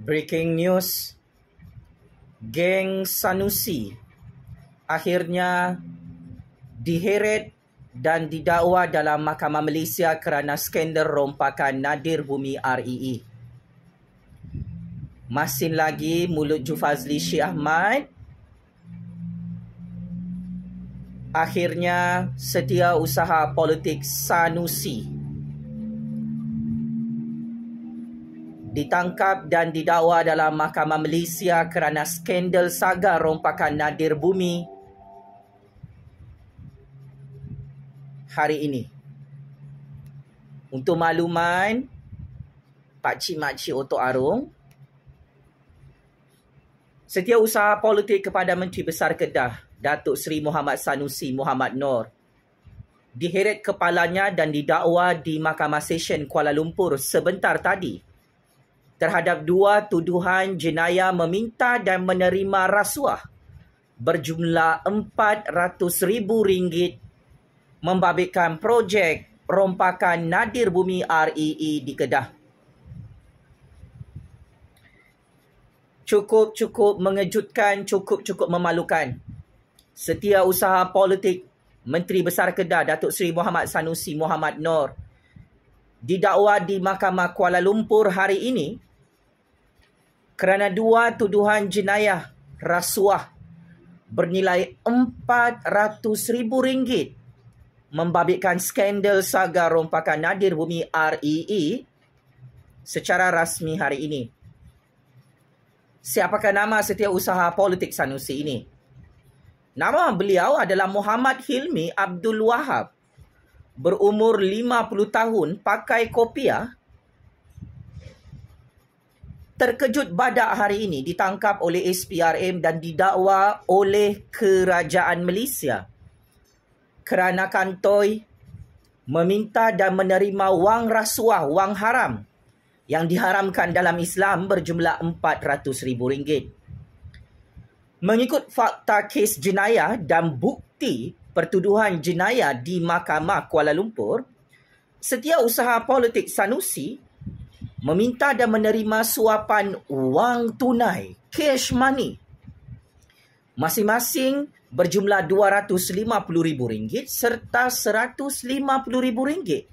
breaking news geng Sanusi akhirnya diheret dan didakwa dalam Mahkamah Malaysia kerana skandal rompakan Nadir Bumi RII. E e. Masin lagi mulut Jufazli Syih Ahmad akhirnya setia usaha politik Sanusi. ditangkap dan didakwa dalam mahkamah Malaysia kerana skandal saga rompakan nadir bumi hari ini. Untuk makluman pakcik makcik Oto Arung setiausaha politik kepada Menteri Besar Kedah Datuk Seri Muhammad Sanusi Muhammad Nor diheret kepalanya dan didakwa di Mahkamah Session Kuala Lumpur sebentar tadi terhadap dua tuduhan jenayah meminta dan menerima rasuah berjumlah RM400,000 membabitkan projek rompakan Nadir Bumi REE e di Kedah. Cukup-cukup mengejutkan, cukup-cukup memalukan. Setiausaha politik Menteri Besar Kedah, Datuk Seri Muhammad Sanusi Muhammad Nor didakwa di Mahkamah Kuala Lumpur hari ini kerana dua tuduhan jenayah rasuah bernilai rm ringgit membabitkan skandal saga rompakan nadir bumi REE e secara rasmi hari ini. Siapakah nama setiausaha politik Sanusi ini? Nama beliau adalah Muhammad Hilmi Abdul Wahab. Berumur 50 tahun, pakai kopiah terkejut badak hari ini ditangkap oleh SPRM dan didakwa oleh kerajaan Malaysia kerana kantoi meminta dan menerima wang rasuah, wang haram yang diharamkan dalam Islam berjumlah rm ringgit Mengikut fakta kes jenayah dan bukti pertuduhan jenayah di Mahkamah Kuala Lumpur, setiausaha politik Sanusi meminta dan menerima suapan wang tunai, cash money. Masing-masing berjumlah RM250,000 serta RM150,000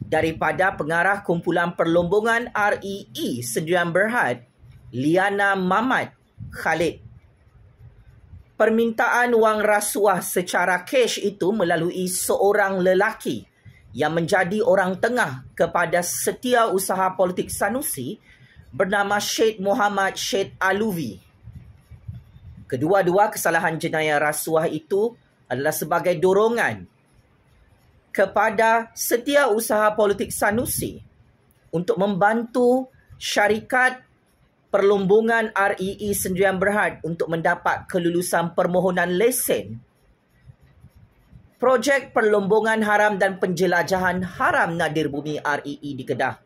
daripada pengarah kumpulan perlombongan REE Sedian Berhad, Liana Mamat Khalid. Permintaan wang rasuah secara cash itu melalui seorang lelaki yang menjadi orang tengah kepada setia usaha politik Sanusi bernama Syed Muhammad Syed Aluvi. Kedua-dua kesalahan jenayah rasuah itu adalah sebagai dorongan kepada setia usaha politik Sanusi untuk membantu syarikat perlumbungan REE Sendirian Berhad untuk mendapat kelulusan permohonan lesen projek perlombongan haram dan penjelajahan haram nadir bumi REE di Kedah.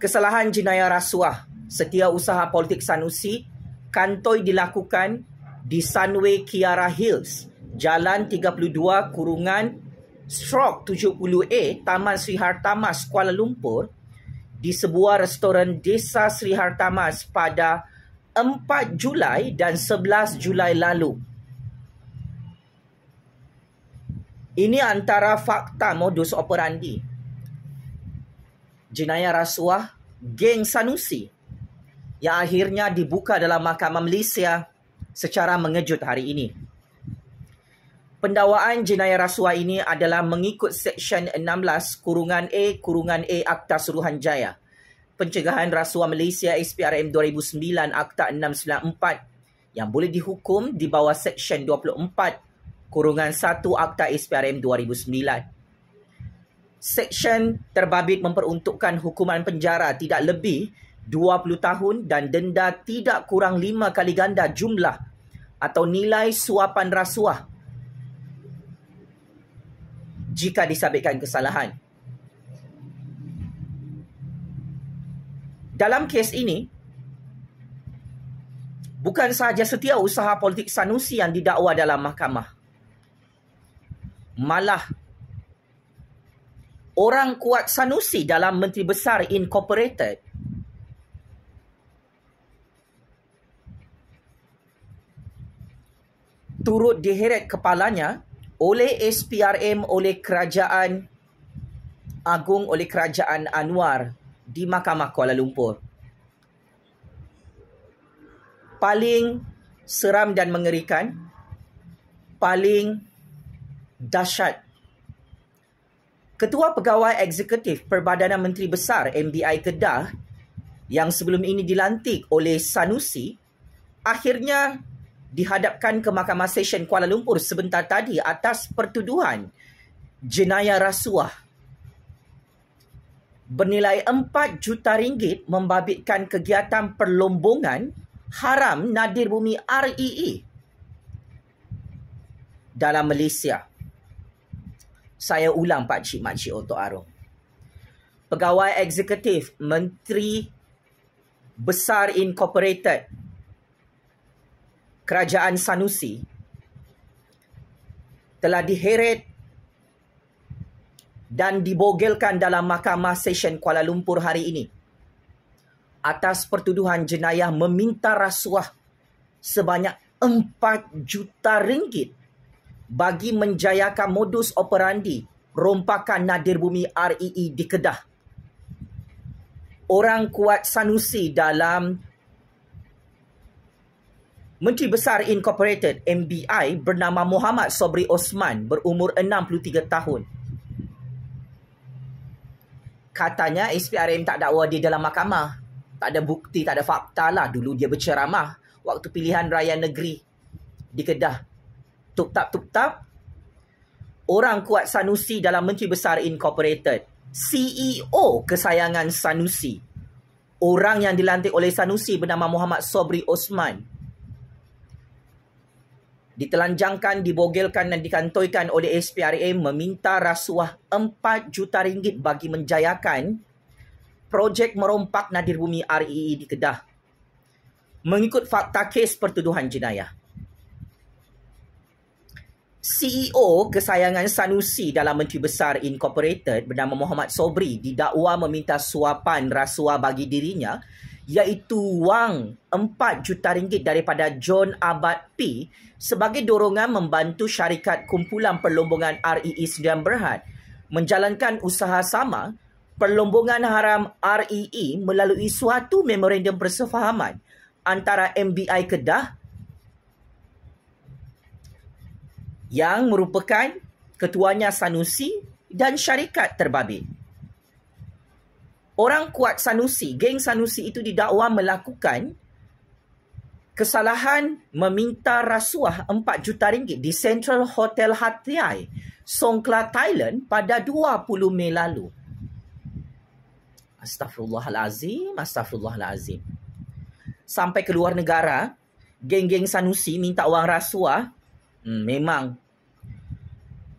Kesalahan jenayah rasuah setia usaha politik Sanusi kantoi dilakukan di Sunway Kiara Hills, Jalan 32 Kurungan Strok 70A Taman Sri Hartamas Kuala Lumpur di sebuah restoran desa Sri Hartamas pada 4 Julai dan 11 Julai lalu. Ini antara fakta modus operandi. Jenayah rasuah geng Sanusi yang akhirnya dibuka dalam mahkamah Malaysia secara mengejut hari ini. Pendawaan jenayah rasuah ini adalah mengikut Seksyen 16 kurungan A kurungan A Akta Suruhanjaya Pencegahan Rasuah Malaysia SPRM 2009 Akta 694 yang boleh dihukum di bawah Seksyen kurungan 1 Akta SPRM 2009. Seksyen terbabit memperuntukkan hukuman penjara tidak lebih 20 tahun dan denda tidak kurang 5 kali ganda jumlah atau nilai suapan rasuah jika disabitkan kesalahan. Dalam kes ini, bukan sahaja setia usaha politik Sanusi yang didakwa dalam mahkamah malah orang kuat Sanusi dalam Menteri Besar Incorporated. Turut diheret kepalanya oleh SPRM, oleh Kerajaan Agung, oleh Kerajaan Anwar di Mahkamah Kuala Lumpur. Paling seram dan mengerikan, paling dahsyat. Ketua Pegawai Eksekutif Perbadanan Menteri Besar MBI Kedah yang sebelum ini dilantik oleh Sanusi akhirnya dihadapkan ke Mahkamah Session Kuala Lumpur sebentar tadi atas pertuduhan jenayah rasuah bernilai 4 juta ringgit membabitkan kegiatan perlombongan haram nadir bumi REE dalam Malaysia saya ulang Pak Cik Mak Cik Otto Arum. Pegawai eksekutif Menteri Besar Incorporated Kerajaan Sanusi telah diheret dan dibogelkan dalam Mahkamah Session Kuala Lumpur hari ini atas pertuduhan jenayah meminta rasuah sebanyak 4 juta ringgit bagi menjayakan modus operandi rompakan nadir bumi REE e di Kedah. Orang kuat Sanusi dalam Menteri Besar Incorporated MBI bernama Muhammad Sobri Osman berumur 63 tahun. Katanya SPRM tak dakwa dia dalam mahkamah. Tak ada bukti, tak ada fakta lah. Dulu dia berceramah waktu pilihan raya negeri di Kedah tuptap-tuptap, orang kuat Sanusi dalam Menteri Besar Incorporated. CEO kesayangan Sanusi. Orang yang dilantik oleh Sanusi bernama Muhammad Sobri Osman. Ditelanjangkan, dibogelkan dan dikantoikan oleh SPRM meminta rasuah 4 juta ringgit bagi menjayakan projek merompak nadir bumi REE e di Kedah. Mengikut fakta kes pertuduhan jenayah. CEO kesayangan Sanusi dalam Menteri Besar Incorporated bernama Muhammad Sobri didakwa meminta suapan rasuah bagi dirinya iaitu wang 4 juta ringgit daripada John Abad P sebagai dorongan membantu syarikat kumpulan perlombongan REE Sdn Bhd menjalankan usaha sama perlombongan haram REE e melalui suatu memorandum persefahaman antara MBI Kedah yang merupakan ketuanya Sanusi dan syarikat terbabit. Orang kuat Sanusi, geng Sanusi itu didakwa melakukan kesalahan meminta rasuah 4 juta ringgit di Central Hotel Hatiai, Songkla, Thailand pada 20 Mei lalu. Astaghfirullahalazim, astaghfirullahalazim. Sampai ke luar negara, geng-geng Sanusi minta wang rasuah Hmm, memang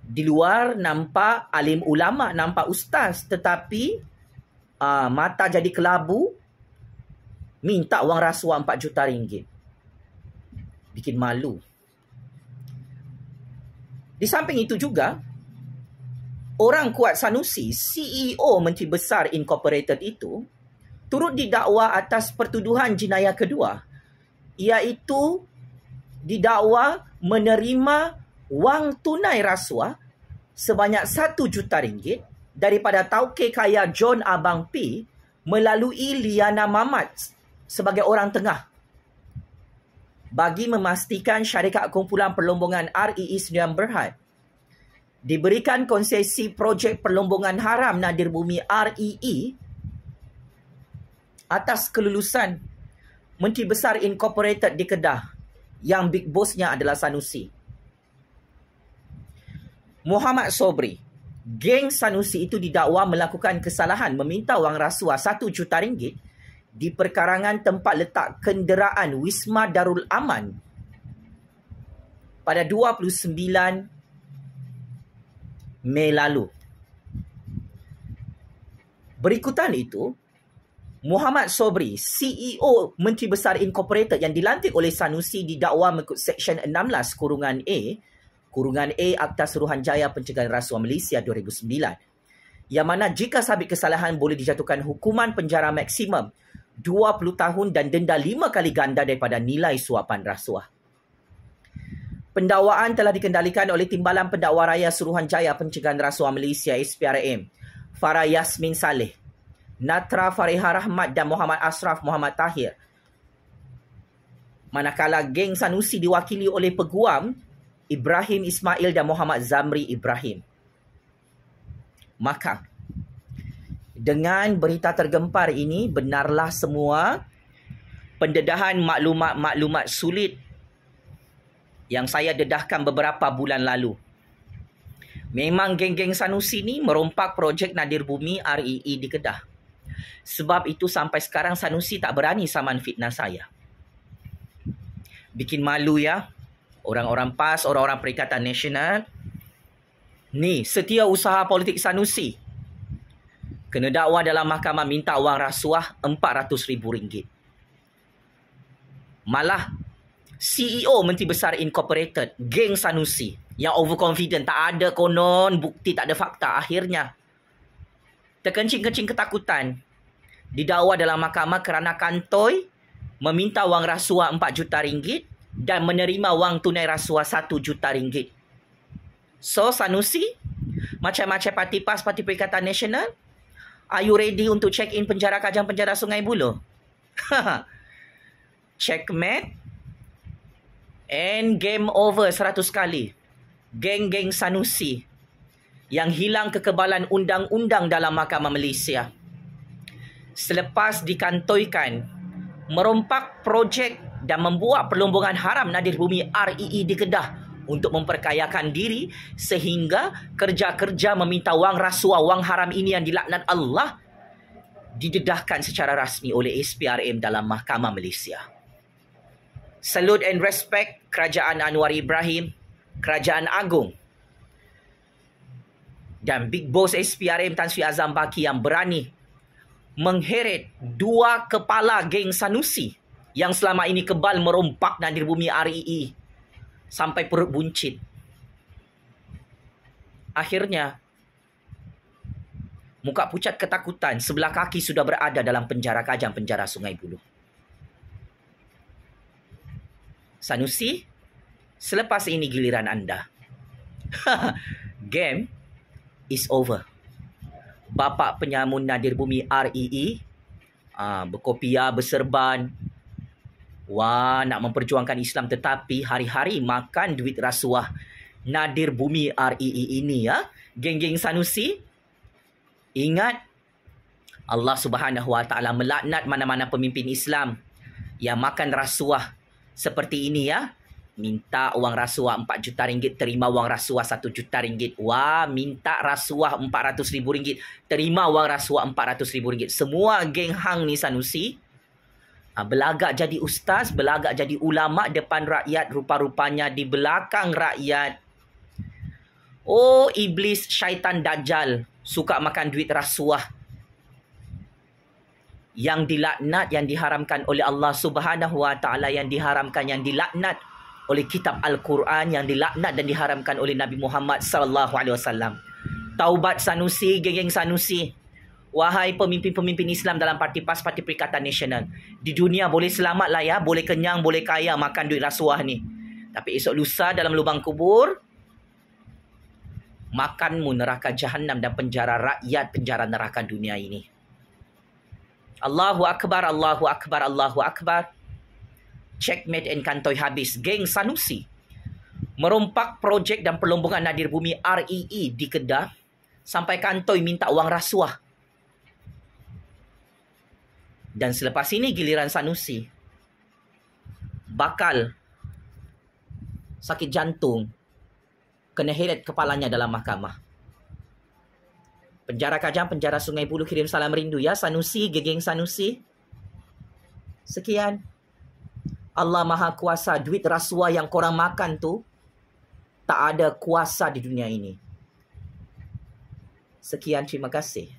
di luar nampak alim ulama nampak ustaz tetapi uh, mata jadi kelabu minta wang rasuah 4 juta ringgit bikin malu di samping itu juga orang kuat sanusi CEO menteri besar incorporated itu turut didakwa atas pertuduhan jenayah kedua iaitu didakwa menerima wang tunai rasuah sebanyak satu juta ringgit daripada tauke kaya John Abang P melalui Liana Mamat sebagai orang tengah bagi memastikan syarikat kumpulan perlombongan REE Sdn Berhad diberikan konsesi projek perlombongan haram nadir bumi REE atas kelulusan Menteri Besar Incorporated di Kedah yang big bossnya adalah Sanusi. Muhammad Sobri. Geng Sanusi itu didakwa melakukan kesalahan meminta wang rasuah satu juta ringgit di perkarangan tempat letak kenderaan Wisma Darul Aman pada 29 Mei lalu. Berikutan itu, Muhammad Sobri, CEO Menteri Besar Incorporated yang dilantik oleh Sanusi didakwa mengikut Seksyen 16 Kurungan A Kurungan A Akta Suruhanjaya Pencegahan Rasuah Malaysia 2009 yang mana jika sabit kesalahan boleh dijatuhkan hukuman penjara maksimum 20 tahun dan denda 5 kali ganda daripada nilai suapan rasuah. Pendakwaan telah dikendalikan oleh Timbalan Pendakwa Raya Suruhanjaya Pencegahan Rasuah Malaysia SPRM Farah Yasmin Saleh Natra Fariha Rahmat dan Muhammad Asraf Muhammad Tahir. Manakala geng Sanusi diwakili oleh peguam Ibrahim Ismail dan Muhammad Zamri Ibrahim. Maka dengan berita tergempar ini benarlah semua pendedahan maklumat-maklumat sulit yang saya dedahkan beberapa bulan lalu. Memang geng-geng Sanusi ini merompak projek Nadir Bumi REE e di Kedah. Sebab itu sampai sekarang Sanusi tak berani saman fitnah saya. Bikin malu ya. Orang-orang PAS, orang-orang Perikatan Nasional. Ni, setia usaha politik Sanusi. Kena dakwa dalam mahkamah minta wang rasuah rm ringgit. Malah, CEO Menteri Besar Incorporated, geng Sanusi. Yang overconfident, tak ada konon, bukti, tak ada fakta. Akhirnya, terkencing-kencing ketakutan. Didakwa dalam mahkamah kerana kantoi meminta wang rasuah 4 juta ringgit dan menerima wang tunai rasuah 1 juta ringgit. So Sanusi, macam-macam parti PAS, parti Perikatan Nasional, are you ready untuk check in penjara kajang penjara Sungai Buloh? Checkmate. And game over 100 kali. Geng-geng Sanusi yang hilang kekebalan undang-undang dalam Mahkamah Malaysia selepas dikantoikan merompak projek dan membuat perlombongan haram nadir bumi REE di Kedah untuk memperkayakan diri sehingga kerja-kerja meminta wang rasuah wang haram ini yang dilaknat Allah didedahkan secara rasmi oleh SPRM dalam Mahkamah Malaysia. Salute and respect Kerajaan Anwar Ibrahim, Kerajaan Agung dan Big Boss SPRM Tan Sri Azam Baki yang berani mengheret dua kepala geng Sanusi yang selama ini kebal merompak dan di bumi RII e e sampai perut buncit. Akhirnya, muka pucat ketakutan sebelah kaki sudah berada dalam penjara kajang penjara Sungai Buloh. Sanusi, selepas ini giliran anda. Game is over. Bapa penyamun nadir bumi REE uh, e, ah, berkopia berserban wah nak memperjuangkan Islam tetapi hari-hari makan duit rasuah nadir bumi REE e ini ya. Geng-geng Sanusi ingat Allah Subhanahu Wa Taala melaknat mana-mana pemimpin Islam yang makan rasuah seperti ini ya minta wang rasuah 4 juta ringgit terima wang rasuah 1 juta ringgit wah minta rasuah 400 ribu ringgit terima wang rasuah 400 ribu ringgit semua geng hang ni sanusi ha, belagak jadi ustaz belagak jadi ulama depan rakyat rupa-rupanya di belakang rakyat oh iblis syaitan dajjal suka makan duit rasuah yang dilaknat yang diharamkan oleh Allah Subhanahu wa taala yang diharamkan yang dilaknat oleh kitab Al-Quran yang dilaknat dan diharamkan oleh Nabi Muhammad sallallahu alaihi wasallam. Taubat Sanusi, geng-geng Sanusi. Wahai pemimpin-pemimpin Islam dalam parti PAS, parti Perikatan Nasional. Di dunia boleh selamat lah ya, boleh kenyang, boleh kaya makan duit rasuah ni. Tapi esok lusa dalam lubang kubur, makanmu neraka jahanam dan penjara rakyat penjara neraka dunia ini. Allahu akbar, Allahu akbar. Allahu akbar. Checkmate and kantoi habis geng Sanusi merompak projek dan perlombongan nadir bumi REE e di Kedah sampai kantoi minta wang rasuah dan selepas ini giliran Sanusi bakal sakit jantung kena heret kepalanya dalam mahkamah penjara kajang penjara sungai bulu kirim salam rindu ya Sanusi gegeng Sanusi Sekian. Allah Maha Kuasa duit rasuah yang korang makan tu tak ada kuasa di dunia ini. Sekian terima kasih.